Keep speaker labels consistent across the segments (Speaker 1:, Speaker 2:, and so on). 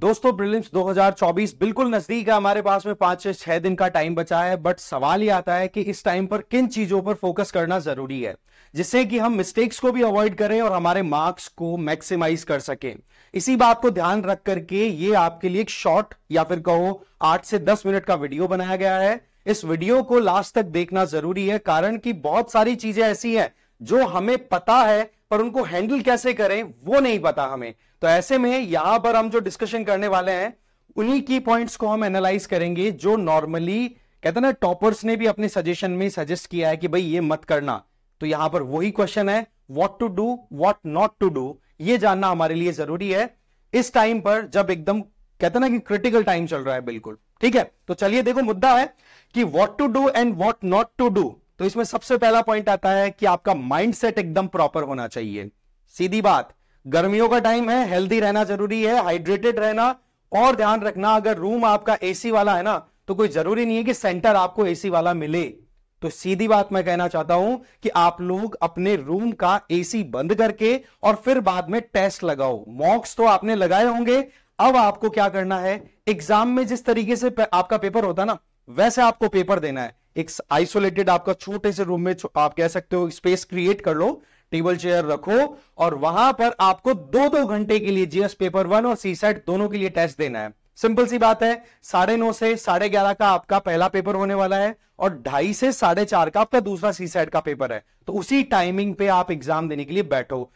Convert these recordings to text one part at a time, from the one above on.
Speaker 1: दोस्तों प्रीलिम्स 2024 बिल्कुल नजदीक है हमारे पास में पांच से छह दिन का टाइम बचा है बट सवाल ये आता है कि इस टाइम पर किन चीजों पर फोकस करना जरूरी है जिससे कि हम मिस्टेक्स को भी अवॉइड करें और हमारे मार्क्स को मैक्सिमाइज कर सके इसी बात को ध्यान रख करके ये आपके लिए एक शॉर्ट या फिर कहो आठ से दस मिनट का वीडियो बनाया गया है इस वीडियो को लास्ट तक देखना जरूरी है कारण कि बहुत सारी चीजें ऐसी हैं जो हमें पता है पर उनको हैंडल कैसे करें वो नहीं पता हमें तो ऐसे में यहां पर हम जो डिस्कशन करने वाले हैं उन्हीं की पॉइंट्स को हम एनालाइज करेंगे जो नॉर्मली कहते हैं ना टॉपर्स ने भी अपने सजेशन में सजेस्ट किया है कि भाई ये मत करना तो यहां पर वही क्वेश्चन है what to do what not to do ये जानना हमारे लिए जरूरी है इस टाइम पर जब एकदम कहते ना कि क्रिटिकल टाइम चल रहा है बिल्कुल ठीक है तो चलिए देखो मुद्दा है कि what to do and what not to do तो इसमें सबसे पहला पॉइंट आता है कि आपका माइंडसेट एकदम प्रॉपर होना चाहिए सीधी बात गर्मियों का टाइम है हेल्दी रहना जरूरी है हाइड्रेटेड रहना और ध्यान रखना अगर रूम आपका एसी वाला है ना तो कोई जरूरी नहीं है कि सेंटर आपको एसी वाला मिले तो सीधी बात मैं कहना चाहता हूं कि आप लोग अपने रूम का एसी बंद करके और फिर बाद में टेस्ट लगाओ मॉक्स तो आपने लगाए होंगे अब आपको क्या करना है एग्जाम में जिस तरीके से आपका पेपर होता है ना वैसे आपको पेपर देना है एक आइसोलेटेड आपका छोटे से रूम में आप कह सकते हो स्पेस क्रिएट कर लो टेबल चेयर रखो और वहां पर आपको दो दो घंटे के लिए जीएस पेपर वन और सी सेट दोनों के लिए टेस्ट देना है सिंपल सी बात है साढ़े नौ से साढ़े ग्यारह का आपका पहला पेपर होने वाला है और ढाई से साढ़े चार का आपका दूसरा सी सेट का पेपर है तो उसी टाइमिंग पे आप एग्जाम देने के लिए बैठो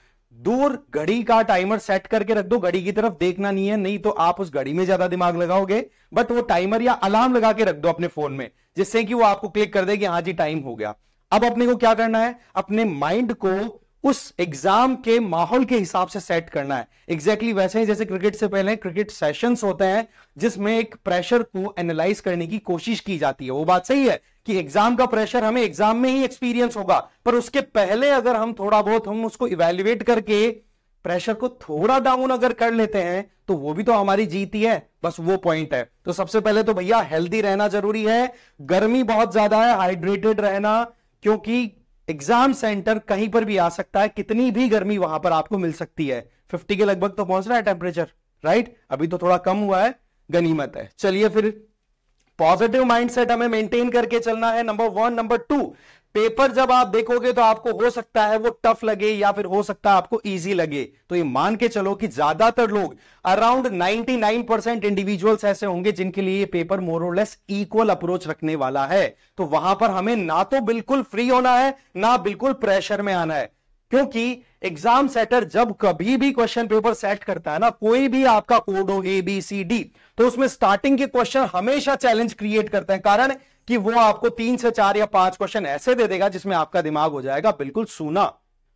Speaker 1: दूर घड़ी का टाइमर सेट करके रख दो घड़ी की तरफ देखना नहीं है नहीं तो आप उस घड़ी में ज्यादा दिमाग लगाओगे बट वो टाइमर या अलार्म लगा के रख दो अपने फोन में जिससे कि वो आपको क्लिक कर दे कि हाँ जी टाइम हो गया अब अपने को क्या करना है अपने माइंड को उस एग्जाम के माहौल के हिसाब से सेट करना है एग्जैक्टली exactly वैसे ही जैसे क्रिकेट से पहले क्रिकेट सेशंस होते हैं जिसमें एक प्रेशर को एनालाइज करने की कोशिश की जाती है वो बात सही है कि एग्जाम का प्रेशर हमें एग्जाम में ही एक्सपीरियंस होगा पर उसके पहले अगर हम थोड़ा बहुत हम उसको इवेल्युएट करके प्रेशर को थोड़ा डाउन अगर कर लेते हैं तो वो भी तो हमारी जीत ही है बस वो पॉइंट है तो सबसे पहले तो भैया हेल्दी रहना जरूरी है गर्मी बहुत ज्यादा है हाइड्रेटेड रहना क्योंकि एग्जाम सेंटर कहीं पर भी आ सकता है कितनी भी गर्मी वहां पर आपको मिल सकती है फिफ्टी के लगभग तो पहुंच रहा है टेम्परेचर राइट अभी तो थोड़ा कम हुआ है गनीमत है चलिए फिर पॉजिटिव माइंडसेट हमें मेंटेन करके चलना है number one number two paper जब आप देखोगे तो आपको हो सकता है वो टफ लगे या फिर हो सकता है आपको इजी लगे तो ये मान के चलो कि ज्यादातर लोग अराउंड 99 परसेंट इंडिविजुअल्स ऐसे होंगे जिनके लिए ये पेपर मोरलेस इक्वल अप्रोच रखने वाला है तो वहां पर हमें ना तो बिल्कुल फ्री होना है ना बिल्कुल प्रेशर में आना है क्योंकि एग्जाम सेटर जब कभी भी क्वेश्चन पेपर सेट करता है ना कोई भी आपका कोड हो ए बी सी डी तो उसमें स्टार्टिंग के क्वेश्चन हमेशा चैलेंज क्रिएट करते हैं कारण कि वो आपको तीन से चार या पांच क्वेश्चन ऐसे दे देगा जिसमें आपका दिमाग हो जाएगा बिल्कुल सूना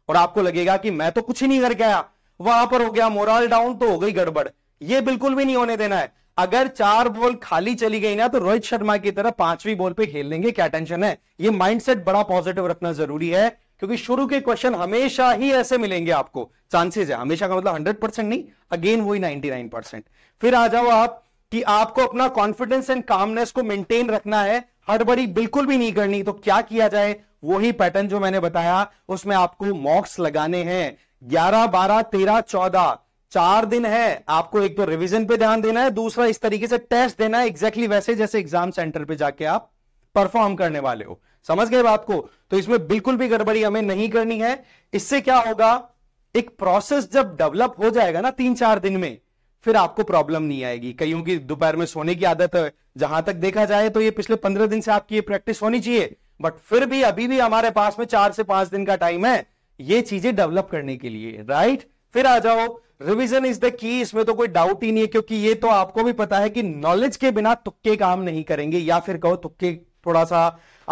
Speaker 1: और आपको लगेगा कि मैं तो कुछ ही नहीं करके आया वहां पर हो गया मोरल डाउन तो हो गई गड़बड़ ये बिल्कुल भी नहीं होने देना है अगर चार बॉल खाली चली गई ना तो रोहित शर्मा की तरह पांचवी बॉल पे खेल लेंगे क्या टेंशन है ये माइंडसेट बड़ा पॉजिटिव रखना जरूरी है क्योंकि शुरू के क्वेश्चन हमेशा ही ऐसे मिलेंगे आपको चांसेस है हमेशा का मतलब हंड्रेड परसेंट नहीं अगेन वही नाइनटी नाइन परसेंट फिर आ जाओ आप कि आपको अपना कॉन्फिडेंस एंड कामनेस को मेंटेन रखना है हड़बड़ी बिल्कुल भी नहीं करनी तो क्या किया जाए वही पैटर्न जो मैंने बताया उसमें आपको मॉक्स लगाने हैं ग्यारह बारह तेरह चौदह चार दिन है आपको एक तो रिवीजन पे ध्यान देना है दूसरा इस तरीके से टेस्ट देना है एग्जैक्टली exactly वैसे जैसे एग्जाम सेंटर पे जाके आप परफॉर्म करने वाले हो समझ गए बात को तो इसमें बिल्कुल भी गड़बड़ी हमें नहीं करनी है इससे क्या होगा एक प्रोसेस जब डेवलप हो जाएगा ना तीन चार दिन में फिर आपको प्रॉब्लम नहीं आएगी कईयों की दोपहर में सोने की आदत है जहां तक देखा जाए तो ये पिछले पंद्रह दिन से आपकी ये प्रैक्टिस होनी चाहिए बट फिर भी अभी भी हमारे पास में चार से पांच दिन का टाइम है ये चीजें डेवलप करने के लिए राइट फिर आ जाओ रिविजन इज द की इसमें तो कोई डाउट ही नहीं है क्योंकि ये तो आपको भी पता है कि नॉलेज के बिना तुक्के काम नहीं करेंगे या फिर कहो तुक्के थोड़ा सा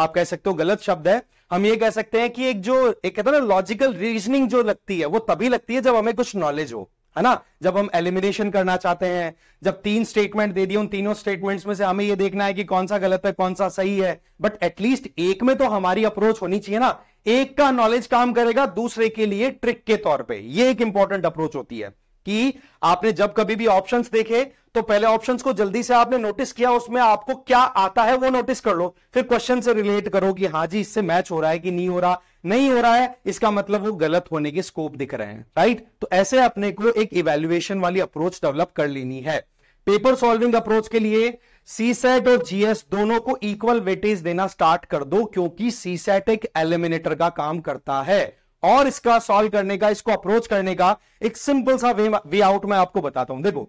Speaker 1: आप कह सकते हो गलत शब्द है हम ये कह सकते हैं कि एक जो एक कहते हैं ना लॉजिकल रीजनिंग जो लगती है वो तभी लगती है जब हमें कुछ नॉलेज हो है ना जब हम एलिमिनेशन करना चाहते हैं जब तीन स्टेटमेंट दे दिए उन तीनों स्टेटमेंट्स में से हमें ये देखना है कि कौन सा गलत है कौन सा सही है बट एटलीस्ट एक में तो हमारी अप्रोच होनी चाहिए ना एक का नॉलेज काम करेगा दूसरे के लिए ट्रिक के तौर पे ये एक इंपॉर्टेंट अप्रोच होती है कि आपने जब कभी भी ऑप्शंस देखे तो पहले ऑप्शंस को जल्दी से आपने नोटिस किया उसमें आपको क्या आता है वो नोटिस कर लो फिर क्वेश्चन से रिलेट करो कि हाँ जी इससे मैच हो रहा है कि नहीं हो रहा नहीं हो रहा है इसका मतलब वो गलत होने के स्कोप दिख रहे हैं राइट तो ऐसे अपने को एक इवेल्युएशन वाली अप्रोच डेवलप कर लेनी है पेपर सॉल्विंग अप्रोच के लिए सी सेट और जीएस दोनों को इक्वल वेटेज देना स्टार्ट कर दो क्योंकि सी सेट एक एलिमिनेटर का काम करता है और इसका सॉल्व करने का इसको अप्रोच करने का एक सिंपल सा वे, वे आउट मैं आपको बताता हूं देखो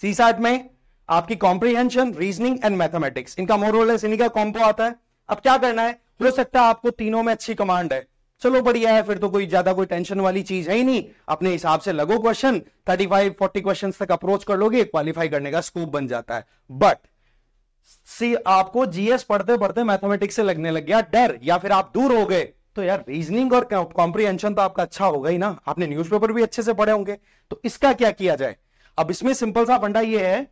Speaker 1: सी सेट में आपकी कॉम्प्रीहेंशन रीजनिंग एंड मैथमेटिक्स इनका मोरोलेस इन्हीं का आता है अब क्या करना है हो सकता है आपको तीनों में अच्छी कमांड है चलो बढ़िया है फिर तो कोई ज्यादा कोई टेंशन वाली चीज है ही नहीं अपने हिसाब से लगो question thirty five forty question तक अप्रोच कर लोगे क्वालिफाई करने का स्कोप बन जाता है बट सी आपको जीएस पढ़ते पढ़ते मैथमेटिक्स से लगने लग गया डर या फिर आप दूर हो गए तो यार रीजनिंग और कॉम्प्रीहेंशन तो आपका अच्छा होगा ही ना आपने न्यूज़पेपर भी अच्छे से पढ़े होंगे तो इसका क्या किया जाए अब इसमें सिंपल सा फंडा यह है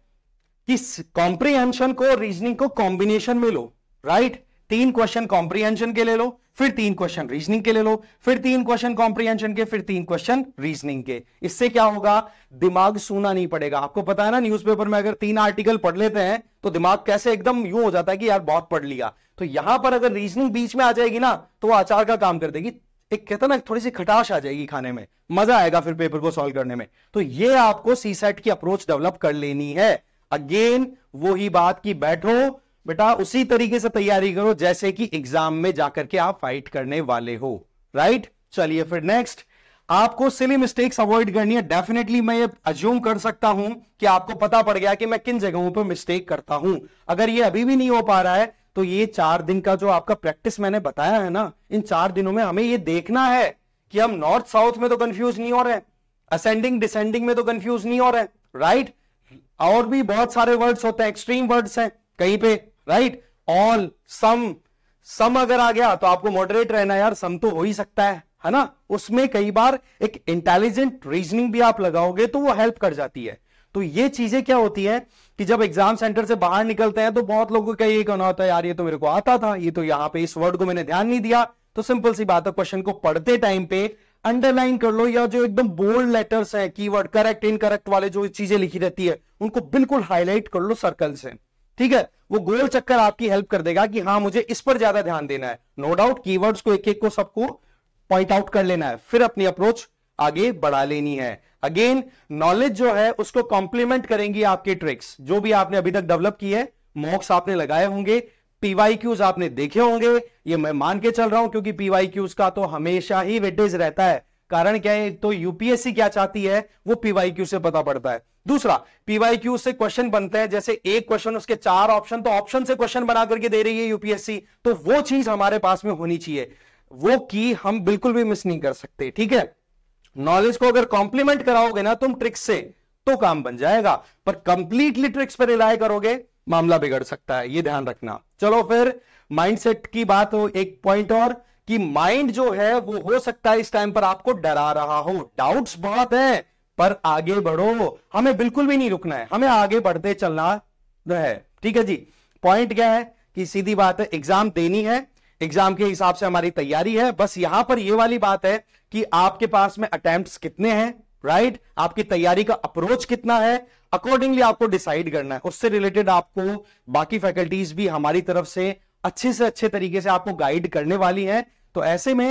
Speaker 1: कि कॉम्प्रीहेंशन को रीजनिंग को कॉम्बिनेशन में लो राइट right? तीन क्वेश्चन कॉम्प्रीहेंशन के ले लो फिर तीन क्वेश्चन रीजनिंग के ले लो फिर तीन क्वेश्चन कॉम्प्रीहेंशन के फिर तीन क्वेश्चन रीजनिंग के इससे क्या होगा दिमाग सुना नहीं पड़ेगा आपको पता है ना न्यूज़पेपर में अगर तीन आर्टिकल पढ़ लेते हैं तो दिमाग कैसे एकदम यू हो जाता है कि यार बहुत पढ़ लिया तो यहां पर अगर रीजनिंग बीच में आ जाएगी ना तो वो आचार का काम कर देगी एक कहता ना थोड़ी सी खटाश आ जाएगी खाने में मजा आएगा फिर पेपर को सॉल्व करने में तो ये आपको सी सेट की अप्रोच डेवलप कर लेनी है अगेन वो ही बात की बैठो बेटा उसी तरीके से तैयारी करो जैसे कि एग्जाम में जाकर के आप फाइट करने वाले हो राइट चलिए फिर नेक्स्ट आपको सिली मिस्टेक्स अवॉइड करनी है डेफिनेटली मैं ये अज्यूम कर सकता हूं कि आपको पता पड़ गया कि मैं किन जगहों पर मिस्टेक करता हूं अगर ये अभी भी नहीं हो पा रहा है तो ये चार दिन का जो आपका प्रैक्टिस मैंने बताया है ना इन चार दिनों में हमें ये देखना है कि हम नॉर्थ साउथ में तो कंफ्यूज नहीं हो रहे असेंडिंग डिसेंडिंग में तो कंफ्यूज नहीं हो रहे राइट और भी बहुत सारे वर्ड्स होते हैं एक्सट्रीम वर्ड्स हैं कहीं पे राइट ऑल सम सम अगर आ गया तो आपको मॉडरेट रहना यार सम तो हो ही सकता है है ना उसमें कई बार एक इंटेलिजेंट रीजनिंग भी आप लगाओगे तो वो हेल्प कर जाती है तो ये चीजें क्या होती है कि जब एग्जाम सेंटर से बाहर निकलते हैं तो बहुत लोगों का ये कहना होता है यार ये तो मेरे को आता था ये तो यहां पे इस वर्ड को मैंने ध्यान नहीं दिया तो सिंपल सी बात है क्वेश्चन को पढ़ते टाइम पे अंडरलाइन कर लो या जो एकदम बोल्ड लेटर्स है की करेक्ट इनकरेक्ट वाले जो चीजें लिखी रहती है उनको बिल्कुल हाईलाइट कर लो सर्कल से ठीक है वो गोल चक्कर आपकी हेल्प कर देगा कि हाँ मुझे इस पर ज्यादा ध्यान देना है नो डाउट कीवर्ड्स को एक एक को सबको पॉइंट आउट कर लेना है फिर अपनी अप्रोच आगे बढ़ा लेनी है अगेन नॉलेज जो है उसको कॉम्प्लीमेंट करेंगी आपके ट्रिक्स जो भी आपने अभी तक डेवलप की है मॉक्स आपने लगाए होंगे पीवाई क्यूज आपने देखे होंगे ये मैं मान के चल रहा हूं क्योंकि पीवाई क्यूज का तो हमेशा ही वेटेज रहता है कारण क्या है तो यूपीएससी क्या चाहती है वो पीवाई क्यू से पता पड़ता है दूसरा पीवाई क्यू से क्वेश्चन बनते हैं जैसे एक क्वेश्चन उसके चार ऑप्शन तो ऑप्शन से क्वेश्चन बना करके दे रही है यूपीएससी तो वो चीज हमारे पास में होनी चाहिए वो की हम बिल्कुल भी मिस नहीं कर सकते ठीक है नॉलेज को अगर कॉम्प्लीमेंट कराओगे ना तुम ट्रिक्स से तो काम बन जाएगा पर कंप्लीटली ट्रिक्स पर रिलाय करोगे मामला बिगड़ सकता है ये ध्यान रखना चलो फिर माइंडसेट की बात हो एक पॉइंट और कि माइंड जो है वो हो सकता है इस टाइम पर आपको डरा रहा हो डाउट्स बहुत है पर आगे बढ़ो हमें बिल्कुल भी नहीं रुकना है हमें आगे बढ़ते चलना है ठीक है जी पॉइंट क्या है कि सीधी बात है एग्जाम देनी है एग्जाम के हिसाब से हमारी तैयारी है बस यहां पर यह वाली बात है कि आपके पास में अटेम्प्ट कितने हैं राइट right? आपकी तैयारी का अप्रोच कितना है अकॉर्डिंगली आपको डिसाइड करना है उससे रिलेटेड आपको बाकी फैकल्टीज भी हमारी तरफ से अच्छे से अच्छे तरीके से आपको गाइड करने वाली हैं तो ऐसे में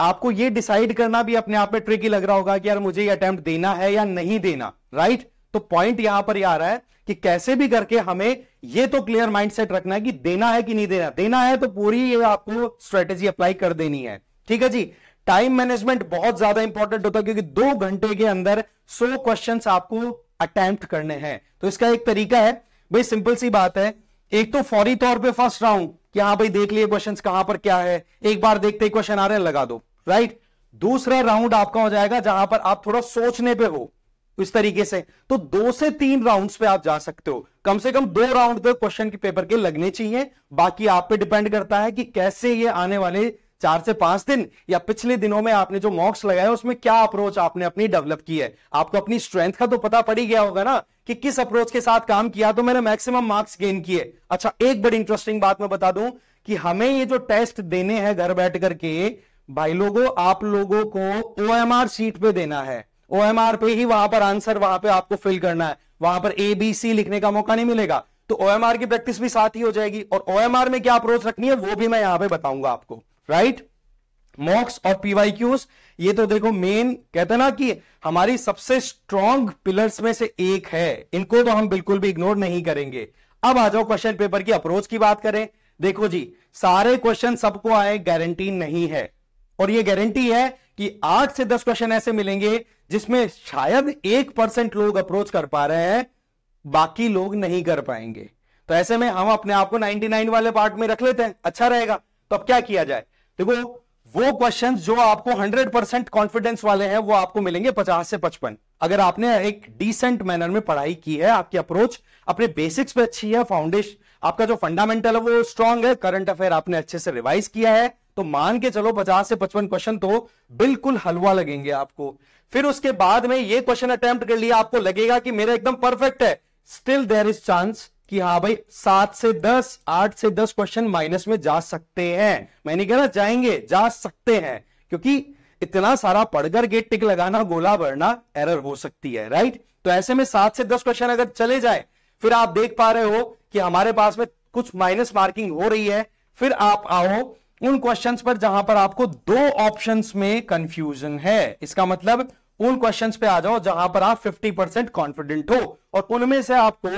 Speaker 1: आपको ये डिसाइड करना भी अपने आप में ट्रिकी लग रहा होगा कि यार मुझे ये अटेम्प्ट देना है या नहीं देना राइट तो पॉइंट यहां पर आ रहा है कि कैसे भी करके हमें ये तो क्लियर माइंड सेट रखना है कि देना है कि नहीं देना देना है तो पूरी आपको स्ट्रेटेजी अप्लाई कर देनी है ठीक है जी टाइम मैनेजमेंट बहुत ज्यादा इंपॉर्टेंट होता है क्योंकि दो घंटे के अंदर सौ क्वेश्चन आपको अटेम्प्ट करने हैं तो इसका एक तरीका है भाई सिंपल सी बात है एक तो फौरी तौर पे फर्स्ट राउंड कि हाँ भाई देख लिए क्वेश्चंस कहां पर क्या है एक बार देखते ही क्वेश्चन आ रहे हैं लगा दो राइट दूसरा राउंड आपका हो जाएगा जहां पर आप थोड़ा सोचने पे हो इस तरीके से तो दो से तीन राउंड्स पे आप जा सकते हो कम से कम दो राउंड तो क्वेश्चन के पेपर के लगने चाहिए बाकी आप पे डिपेंड करता है कि कैसे ये आने वाले चार से पांच दिन या पिछले दिनों में आपने जो मॉक्स लगाया उसमें क्या अप्रोच आपने अपनी डेवलप की है आपको अपनी स्ट्रेंथ का तो पता पड़ ही गया होगा ना कि किस अप्रोच के साथ काम किया तो मैंने मैक्सिमम मार्क्स गेन किए अच्छा एक बड़ी इंटरेस्टिंग बात मैं बता दूं कि हमें ये जो टेस्ट देने हैं घर बैठ करके भाई लोगों आप लोगों को ओ एम आर सीट पे देना है ओ एम आर पे ही वहां पर आंसर वहां पे आपको फिल करना है वहां पर ए बी सी लिखने का मौका नहीं मिलेगा तो ओ एम आर की प्रैक्टिस भी साथ ही हो जाएगी और ओ एम आर में क्या अप्रोच रखनी है वो भी मैं यहां पे बताऊंगा आपको राइट मॉक्स और पीवाई क्यूज ये तो देखो मेन कहते ना कि हमारी सबसे स्ट्रॉन्ग पिलर्स में से एक है इनको तो हम बिल्कुल भी इग्नोर नहीं करेंगे अब आ जाओ क्वेश्चन पेपर की अप्रोच की बात करें देखो जी सारे क्वेश्चन सबको आए गारंटी नहीं है और ये गारंटी है कि आठ से दस क्वेश्चन ऐसे मिलेंगे जिसमें शायद एक परसेंट लोग अप्रोच कर पा रहे हैं बाकी लोग नहीं कर पाएंगे तो ऐसे में हम अपने आप को 99 वाले पार्ट में रख लेते हैं अच्छा रहेगा तो अब क्या किया जाए देखो वो क्वेश्चन जो आपको 100 परसेंट कॉन्फिडेंस वाले हैं वो आपको मिलेंगे 50 से 55 अगर आपने एक डिसेंट मैनर में पढ़ाई की है आपकी अप्रोच अपने बेसिक्स पे अच्छी है फाउंडेशन आपका जो फंडामेंटल है वो स्ट्रांग है करंट अफेयर आपने अच्छे से रिवाइज किया है तो मान के चलो पचास से पचपन क्वेश्चन तो बिल्कुल हलवा लगेंगे आपको फिर उसके बाद में ये क्वेश्चन अटेम्प्ट कर लिया आपको लगेगा कि मेरा एकदम परफेक्ट है स्टिल देर इज चांस कि हाँ भाई सात से दस आठ से दस क्वेश्चन माइनस में जा सकते हैं मैंने कहा ना जाएंगे जा सकते हैं क्योंकि इतना सारा पढ़कर गेट टिक लगाना गोला भरना एरर हो सकती है राइट तो ऐसे में सात से दस क्वेश्चन अगर चले जाए फिर आप देख पा रहे हो कि हमारे पास में कुछ माइनस मार्किंग हो रही है फिर आप आओ उन क्वेश्चंस पर जहां पर आपको दो ऑप्शंस में कंफ्यूजन है इसका मतलब उन क्वेश्चंस पे आ जाओ जहां पर आप 50 परसेंट कॉन्फिडेंट हो और उनमें से आपको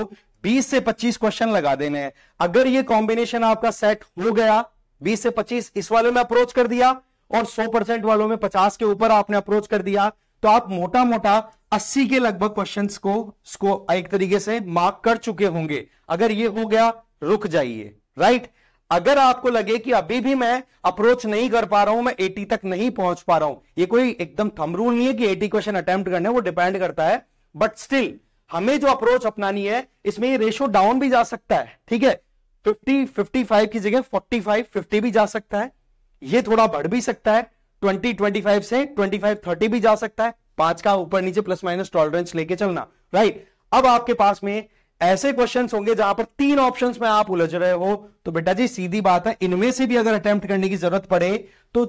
Speaker 1: 20 से 25 क्वेश्चन लगा देने हैं अगर ये कॉम्बिनेशन आपका सेट हो गया 20 से 25 इस वाले में अप्रोच कर दिया और 100 परसेंट वालों में 50 के ऊपर आपने अप्रोच कर दिया तो आप मोटा मोटा 80 के लगभग क्वेश्चन को इसको एक तरीके से मार्क कर चुके होंगे अगर ये हो गया रुक जाइए राइट अगर आपको लगे कि अभी भी मैं अप्रोच नहीं कर पा रहा हूं मैं एटी तक नहीं पहुंच पा रहा हूं ये कोई एकदम थम रूल नहीं है कि एटी क्वेश्चन अटेम्प्ट करने वो डिपेंड करता है बट स्टिल हमें जो अप्रोच अपनानी है इसमें ये रेशो डाउन भी जा सकता है ठीक है 50 55 की जगह 45 50 भी जा सकता है ये थोड़ा बढ़ भी सकता है 20 25 से 25 30 भी जा सकता है पांच का ऊपर नीचे प्लस माइनस टॉलरेंस लेके चलना राइट अब आपके पास में ऐसे क्वेश्चन होंगे जहां पर तीन ऑप्शन में आप उलझ रहे हो तो बेटा जी सीधी बात है इनमें से भी अगर अटेम्प्ट करने की जरूरत पड़े तो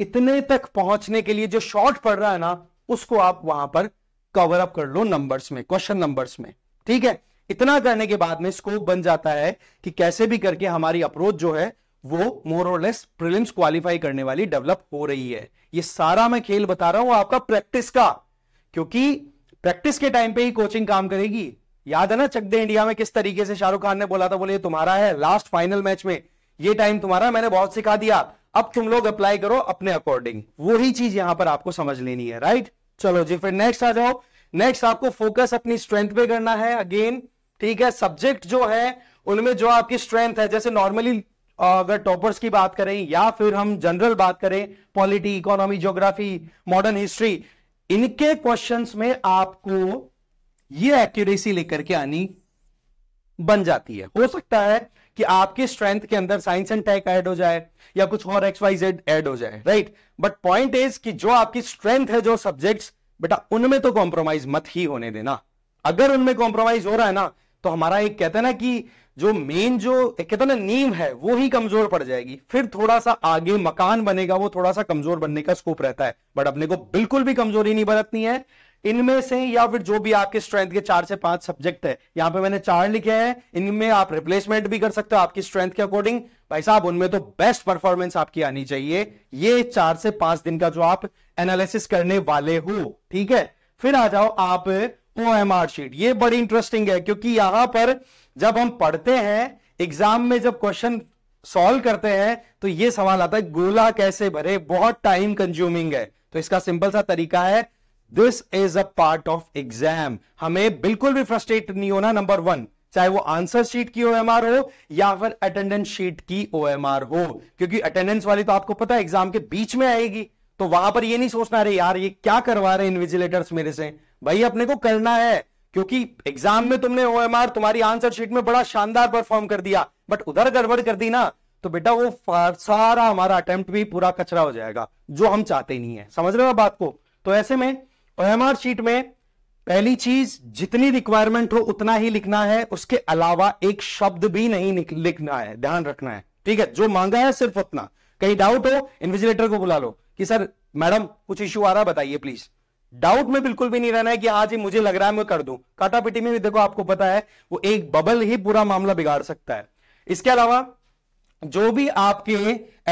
Speaker 1: इतने तक पहुंचने के लिए जो शॉर्ट पड़ रहा है ना उसको आप वहां पर कवर अप कर लो नंबर्स में क्वेश्चन नंबर्स में ठीक है इतना करने के बाद में स्कोप बन जाता है कि कैसे भी करके हमारी अप्रोच जो है वो मोर और लेस प्रिलिम्स क्वालिफाई करने वाली डेवलप हो रही है ये सारा मैं खेल बता रहा हूं आपका प्रैक्टिस का क्योंकि प्रैक्टिस के टाइम पे ही कोचिंग काम करेगी याद है ना चक दे इंडिया में किस तरीके से शाहरुख खान ने बोला था बोले तुम्हारा है लास्ट फाइनल मैच में ये टाइम तुम्हारा मैंने बहुत सिखा दिया अब तुम लोग अप्लाई करो अपने अकॉर्डिंग वही चीज यहां पर आपको समझ लेनी है राइट चलो जी फिर नेक्स्ट आ जाओ नेक्स्ट आपको फोकस अपनी स्ट्रेंथ पे करना है अगेन ठीक है सब्जेक्ट जो है उनमें जो आपकी स्ट्रेंथ है जैसे नॉर्मली अगर टॉपर्स की बात करें या फिर हम जनरल बात करें polity economy geography modern history इनके क्वेश्चंस में आपको ये एक्यूरेसी लेकर के आनी बन जाती है हो सकता है कि आपके स्ट्रेंथ के अंदर साइंस एंड टेक ऐड हो जाए या कुछ और एक्स वाई जेड ऐड हो जाए राइट बट पॉइंट इज कि जो आपकी स्ट्रेंथ है जो सब्जेक्ट्स बेटा उनमें तो कॉम्प्रोमाइज मत ही होने देना अगर उनमें कॉम्प्रोमाइज हो रहा है ना तो हमारा एक कहते ना कि जो मेन जो कहते ना नीम है वो ही कमजोर पड़ जाएगी फिर थोड़ा सा आगे मकान बनेगा वो थोड़ा सा कमजोर बनने का स्कोप रहता है बट अपने को बिल्कुल भी कमजोरी नहीं बरतनी है इनमें से या फिर जो भी आपके स्ट्रेंथ के चार से पांच सब्जेक्ट है यहां पे मैंने चार लिखे हैं इनमें आप रिप्लेसमेंट भी कर सकते हो आपकी स्ट्रेंथ के अकॉर्डिंग भाई साहब उनमें तो बेस्ट परफॉर्मेंस आपकी आनी चाहिए ये चार से पांच दिन का जो आप एनालिसिस करने वाले हो ठीक है फिर आ जाओ आप ओ एम आर शीट ये बड़ी इंटरेस्टिंग है क्योंकि यहां पर जब हम पढ़ते हैं एग्जाम में जब क्वेश्चन सॉल्व करते हैं तो ये सवाल आता है गोला कैसे भरे बहुत टाइम कंज्यूमिंग है तो इसका सिंपल सा तरीका है this is a part of exam हमें बिल्कुल भी फ्रस्ट्रेट नहीं होना नंबर वन चाहे वो आंसर शीट की ओएमआर हो या फिर अटेंडेंस शीट की ओएमआर हो क्योंकि अटेंडेंस वाली तो आपको पता है एग्जाम के बीच में आएगी तो वहां पर ये नहीं सोचना रहे यार ये क्या करवा रहे इनविजिलेटर्स मेरे से भाई अपने को करना है क्योंकि एग्जाम में तुमने ओएमआर तुम्हारी आंसर शीट में बड़ा शानदार परफॉर्म कर दिया बट उधर गड़बड़ कर दी ना तो बेटा वो सारा हमारा अटेम्प्ट भी पूरा कचरा हो जाएगा जो हम चाहते नहीं है समझ रहे हो बात को तो ऐसे में ओएमआर शीट में पहली चीज जितनी रिक्वायरमेंट हो उतना ही लिखना है उसके अलावा एक शब्द भी नहीं लिखना है ध्यान रखना है ठीक है जो मांगा है सिर्फ उतना कहीं डाउट हो इन्विजिलेटर को बुला लो कि सर मैडम कुछ इश्यू आ रहा है बताइए प्लीज डाउट में बिल्कुल भी नहीं रहना है कि आज ही मुझे लग रहा है मैं कर दूं काटापिटी में भी देखो आपको पता है वो एक बबल ही पूरा मामला बिगाड़ सकता है इसके अलावा जो भी आपके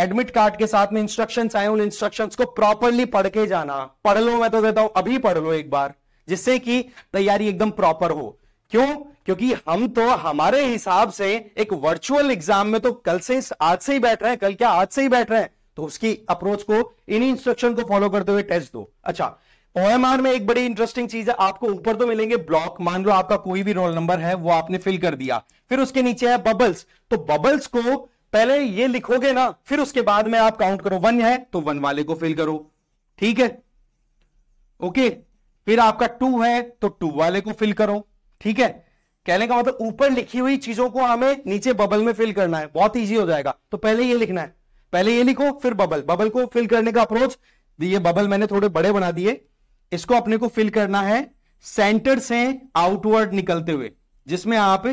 Speaker 1: एडमिट कार्ड के साथ में इंस्ट्रक्शन आए उन इंस्ट्रक्शन को प्रॉपरली पढ़ के जाना पढ़ लो मैं तो देता हूं अभी पढ़ लो एक बार जिससे कि तैयारी एकदम प्रॉपर हो क्यों क्योंकि हम तो हमारे हिसाब से एक वर्चुअल एग्जाम में तो कल से आज से ही बैठ रहे हैं कल क्या आज से ही बैठ रहे हैं तो उसकी अप्रोच को इन इंस्ट्रक्शन को फॉलो करते हुए टेस्ट दो अच्छा ओएमआर में एक बड़ी इंटरेस्टिंग चीज है आपको ऊपर तो मिलेंगे ब्लॉक मान लो आपका कोई भी रोल नंबर है वो आपने फिल कर दिया फिर उसके नीचे है बबल्स तो बबल्स को पहले ये लिखोगे ना फिर उसके बाद में आप काउंट करो वन है तो वन वाले को फिल करो ठीक है ओके फिर आपका टू है तो टू वाले को फिल करो ठीक है कहने का मतलब ऊपर लिखी हुई चीजों को हमें नीचे बबल में फिल करना है बहुत ईजी हो जाएगा तो पहले ये लिखना है पहले ये लिखो फिर बबल बबल को फिल करने का अप्रोच ये बबल मैंने थोड़े बड़े बना दिए इसको अपने को फिल करना है सेंटर से आउटवर्ड निकलते हुए जिसमें आप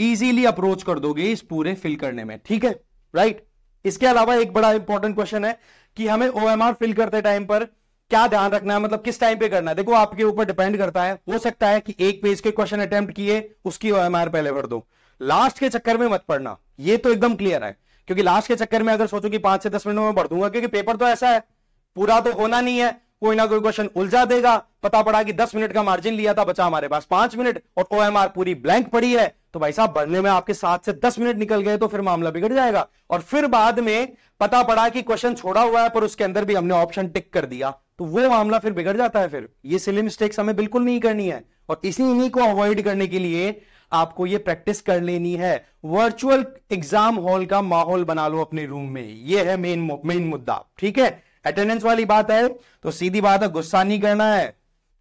Speaker 1: इजीली अप्रोच कर दोगे इस पूरे फिल करने में ठीक है राइट इसके अलावा एक बड़ा इंपॉर्टेंट क्वेश्चन है कि हमें ओ फिल करते टाइम पर क्या ध्यान रखना है मतलब किस टाइम पे करना है देखो आपके ऊपर डिपेंड करता है हो सकता है कि एक पेज के क्वेश्चन अटेम्प्ट किए उसकी ओ पहले भर दो लास्ट के चक्कर में मत पढ़ना ये तो एकदम क्लियर है क्योंकि लास्ट के चक्कर में अगर सोचो कि पांच से दस मिनट में भर दूंगा क्योंकि पेपर तो ऐसा है पूरा तो होना नहीं है कोई ना कोई क्वेश्चन उलझा देगा पता पड़ा कि दस मिनट का मार्जिन लिया था बचा हमारे पास पांच मिनट और ओ पूरी ब्लैंक पड़ी है तो भाई साहब बढ़ने में आपके सात से दस मिनट निकल गए तो फिर मामला बिगड़ जाएगा और फिर बाद में पता पड़ा कि क्वेश्चन छोड़ा हुआ है पर उसके अंदर भी हमने ऑप्शन टिक कर दिया तो वो मामला फिर बिगड़ जाता है फिर ये सिली मिस्टेक्स हमें बिल्कुल नहीं करनी है और इसी इन्हीं को अवॉइड करने के लिए आपको ये प्रैक्टिस कर लेनी है वर्चुअल एग्जाम हॉल का माहौल बना लो अपने रूम में ये है मेन मेन मुद्दा ठीक है अटेंडेंस वाली बात है तो सीधी बात है गुस्सा नहीं करना है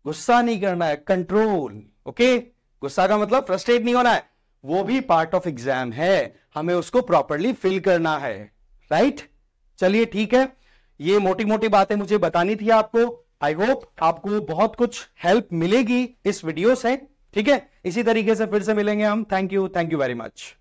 Speaker 1: गुस्सा नहीं करना है कंट्रोल ओके गुस्सा का मतलब फ्रस्ट्रेट नहीं होना है वो भी पार्ट ऑफ एग्जाम है हमें उसको प्रॉपरली फिल करना है राइट चलिए ठीक है ये मोटी मोटी बातें मुझे बतानी थी आपको आई होप आपको बहुत कुछ हेल्प मिलेगी इस वीडियो से ठीक है इसी तरीके से फिर से मिलेंगे हम thank you thank you very much